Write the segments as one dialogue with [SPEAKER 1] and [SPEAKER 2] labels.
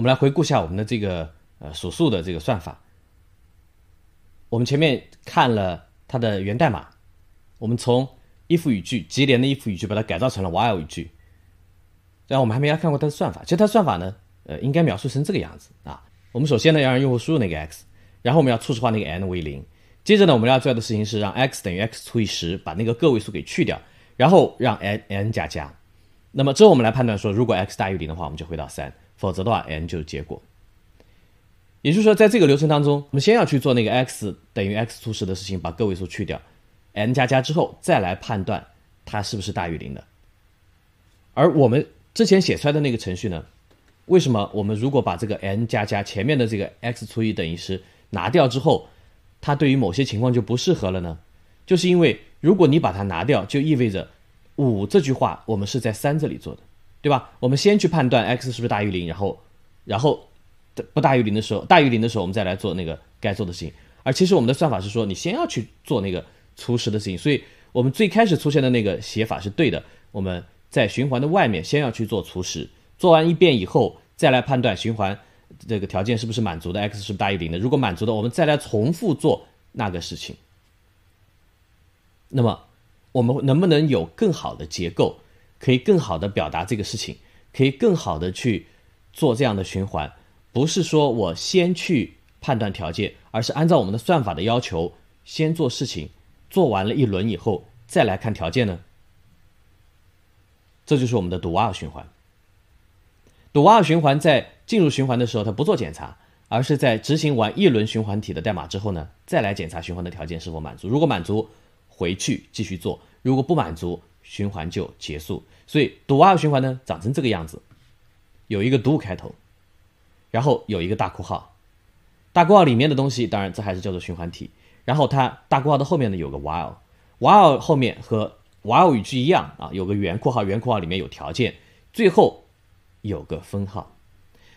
[SPEAKER 1] 我们来回顾一下我们的这个呃，所述的这个算法。我们前面看了它的源代码，我们从 if 语句级联的 if 语句把它改造成了 while 语句。后我们还没来看过它的算法，其实它算法呢，呃，应该描述成这个样子啊。我们首先呢，要让用户输入那个 x，然后我们要初始化那个 n 为零。接着呢，我们要做的事情是让 x 等于 x 除以十，把那个个位数给去掉，然后让 n 加加。那么之后我们来判断说，如果 x 大于零的话，我们就回到三。否则的话，n 就是结果。也就是说，在这个流程当中，我们先要去做那个 x 等于 x 除十的事情，把个位数去掉，n 加加之后，再来判断它是不是大于零的。而我们之前写出来的那个程序呢，为什么我们如果把这个 n 加加前面的这个 x 除以等于十拿掉之后，它对于某些情况就不适合了呢？就是因为如果你把它拿掉，就意味着五这句话我们是在三这里做的。对吧？我们先去判断 x 是不是大于零，然后，然后不大于零的时候，大于零的时候，我们再来做那个该做的事情。而其实我们的算法是说，你先要去做那个初始的事情，所以我们最开始出现的那个写法是对的。我们在循环的外面先要去做初始，做完一遍以后，再来判断循环这个条件是不是满足的，x 是不是大于零的。如果满足的，我们再来重复做那个事情。那么，我们能不能有更好的结构？可以更好的表达这个事情，可以更好的去做这样的循环，不是说我先去判断条件，而是按照我们的算法的要求先做事情，做完了一轮以后再来看条件呢。这就是我们的 do while 循环。do while 循环在进入循环的时候它不做检查，而是在执行完一轮循环体的代码之后呢，再来检查循环的条件是否满足，如果满足回去继续做，如果不满足。循环就结束，所以 do while 循环呢长成这个样子，有一个 do 开头，然后有一个大括号，大括号里面的东西，当然这还是叫做循环体。然后它大括号的后面呢有个 while，while 后面和 while 语句一样啊，有个原括号，原括号里面有条件，最后有个分号。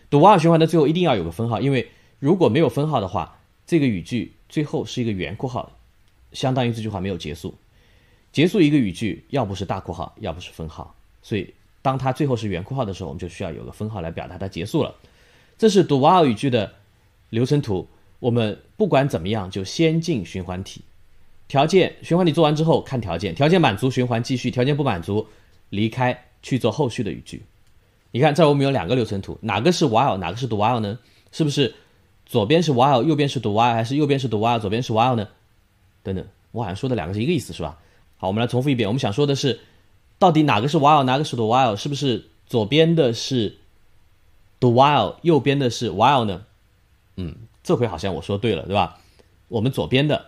[SPEAKER 1] do while 循环的最后一定要有个分号，因为如果没有分号的话，这个语句最后是一个原括号，相当于这句话没有结束。结束一个语句，要不是大括号，要不是分号。所以，当它最后是圆括号的时候，我们就需要有个分号来表达它结束了。这是读 while 语句的流程图。我们不管怎么样，就先进循环体，条件循环体做完之后看条件，条件满足循环继续，条件不满足离开去做后续的语句。你看，这儿我们有两个流程图，哪个是 while，哪个是读 while 呢？是不是左边是 while，右边是读 while，还是右边是读 while，左边是 while 呢？等等，我好像说的两个是一个意思，是吧？好，我们来重复一遍。我们想说的是，到底哪个是 while，哪个是 the while？是不是左边的是 the while，右边的是 while 呢？嗯，这回好像我说对了，对吧？我们左边的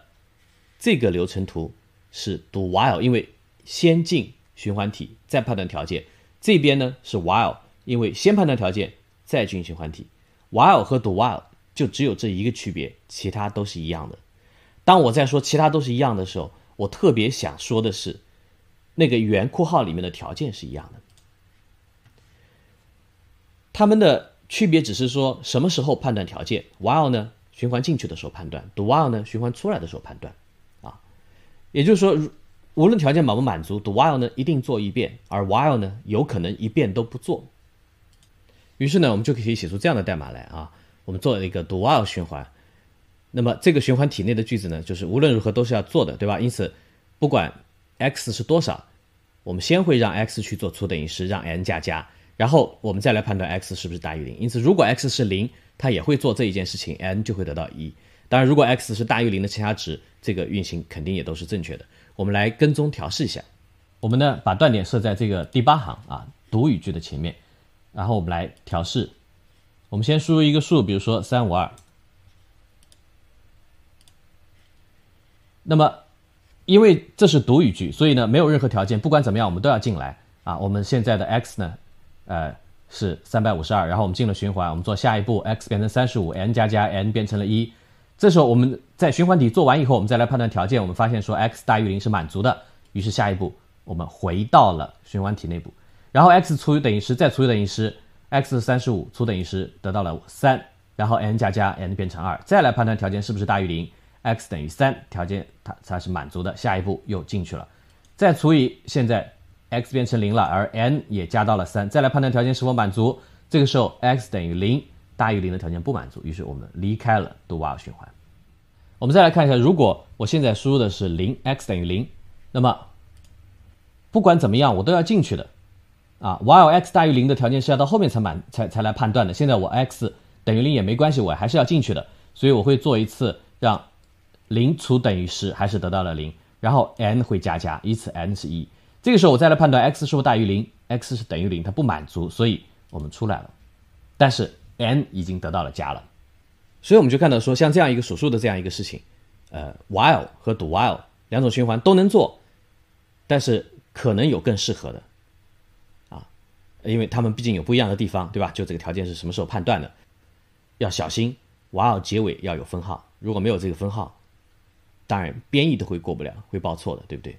[SPEAKER 1] 这个流程图是 the while，因为先进循环体再判断条件；这边呢是 while，因为先判断条件再进循环体。while 和 the while 就只有这一个区别，其他都是一样的。当我在说其他都是一样的时候。我特别想说的是，那个圆括号里面的条件是一样的，它们的区别只是说什么时候判断条件。while 呢，循环进去的时候判断；do while 呢，循环出来的时候判断。啊，也就是说，无论条件满不满足，do while 呢一定做一遍，而 while 呢有可能一遍都不做。于是呢，我们就可以写出这样的代码来啊，我们做了一个 do while 循环。那么这个循环体内的句子呢，就是无论如何都是要做的，对吧？因此，不管 x 是多少，我们先会让 x 去做初等于式，让 n 加加，然后我们再来判断 x 是不是大于零。因此，如果 x 是零，它也会做这一件事情，n 就会得到一。当然，如果 x 是大于零的其他值，这个运行肯定也都是正确的。我们来跟踪调试一下。我们呢，把断点设在这个第八行啊，读语句的前面，然后我们来调试。我们先输入一个数，比如说三五二。那么，因为这是独语句，所以呢没有任何条件，不管怎么样我们都要进来啊。我们现在的 x 呢，呃是三百五十二，然后我们进了循环，我们做下一步，x 变成三十五，n 加加，n 变成了一。这时候我们在循环体做完以后，我们再来判断条件，我们发现说 x 大于零是满足的，于是下一步我们回到了循环体内部，然后 x 除以等于十，再除以等于十，x 三十五除等于十得到了三，然后 n 加加，n 变成二，再来判断条件是不是大于零。x 等于三，条件它才是满足的。下一步又进去了，再除以，现在 x 变成零了，而 n 也加到了三，再来判断条件是否满足。这个时候 x 等于零，大于零的条件不满足，于是我们离开了 do while 循环。我们再来看一下，如果我现在输入的是零，x 等于零，那么不管怎么样，我都要进去的。啊，while x 大于零的条件是要到后面才满才才来判断的。现在我 x 等于零也没关系，我还是要进去的，所以我会做一次让。零除等于十还是得到了零，然后 n 会加加，因此 n 是一。这个时候我再来判断 x 是否大于零，x 是等于零，它不满足，所以我们出来了。但是 n 已经得到了加了，所以我们就看到说，像这样一个数数的这样一个事情，呃 while 和 do while 两种循环都能做，但是可能有更适合的啊，因为它们毕竟有不一样的地方，对吧？就这个条件是什么时候判断的，要小心 while 结尾要有分号，如果没有这个分号。当然，编译都会过不了，会报错的，对不对？